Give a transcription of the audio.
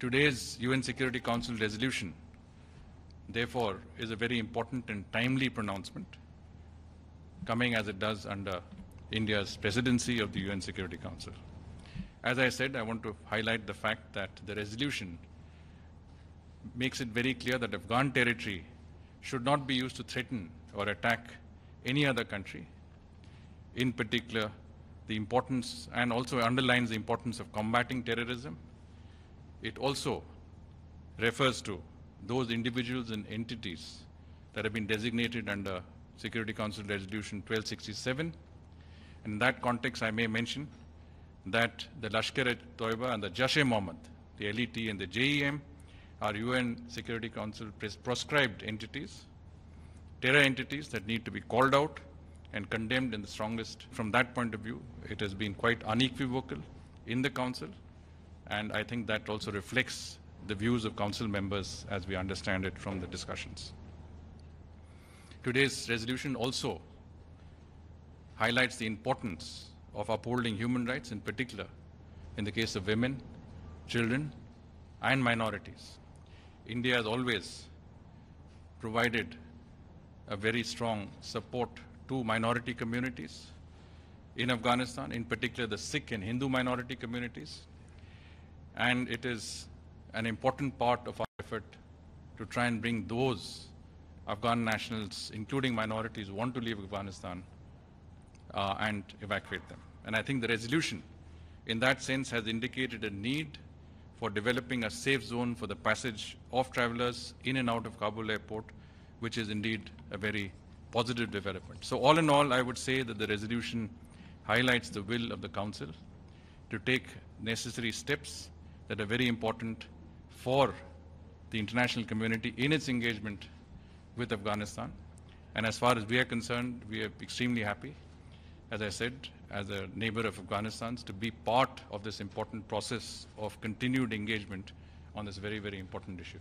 Today's UN Security Council resolution, therefore, is a very important and timely pronouncement, coming as it does under India's presidency of the UN Security Council. As I said, I want to highlight the fact that the resolution makes it very clear that Afghan territory should not be used to threaten or attack any other country, in particular the importance and also underlines the importance of combating terrorism it also refers to those individuals and entities that have been designated under Security Council Resolution 1267. In that context, I may mention that the Lashkar-e-Toiba and the Jash-e-Mohammed, the LET and the JEM, are UN Security Council proscribed entities, terror entities that need to be called out and condemned in the strongest. From that point of view, it has been quite unequivocal in the Council and I think that also reflects the views of council members as we understand it from the discussions. Today's resolution also highlights the importance of upholding human rights, in particular in the case of women, children, and minorities. India has always provided a very strong support to minority communities in Afghanistan, in particular the Sikh and Hindu minority communities, and it is an important part of our effort to try and bring those Afghan nationals, including minorities, who want to leave Afghanistan uh, and evacuate them. And I think the resolution, in that sense, has indicated a need for developing a safe zone for the passage of travelers in and out of Kabul airport, which is indeed a very positive development. So all in all, I would say that the resolution highlights the will of the Council to take necessary steps that are very important for the international community in its engagement with Afghanistan. And as far as we are concerned, we are extremely happy, as I said, as a neighbor of Afghanistan's, to be part of this important process of continued engagement on this very, very important issue.